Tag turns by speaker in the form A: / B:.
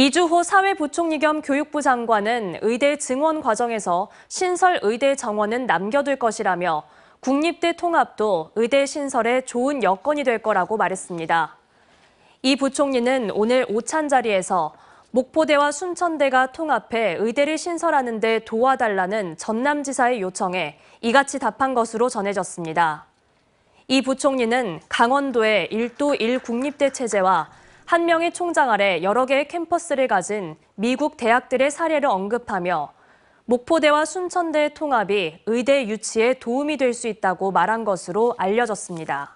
A: 이주호 사회부총리 겸 교육부 장관은 의대 증원 과정에서 신설 의대 정원은 남겨둘 것이라며 국립대 통합도 의대 신설에 좋은 여건이 될 거라고 말했습니다. 이 부총리는 오늘 오찬 자리에서 목포대와 순천대가 통합해 의대를 신설하는 데 도와달라는 전남지사의 요청에 이같이 답한 것으로 전해졌습니다. 이 부총리는 강원도의 1도 1국립대 체제와 한 명의 총장 아래 여러 개의 캠퍼스를 가진 미국 대학들의 사례를 언급하며 목포대와 순천대의 통합이 의대 유치에 도움이 될 수 있다고 말한 것으로 알려졌습니다.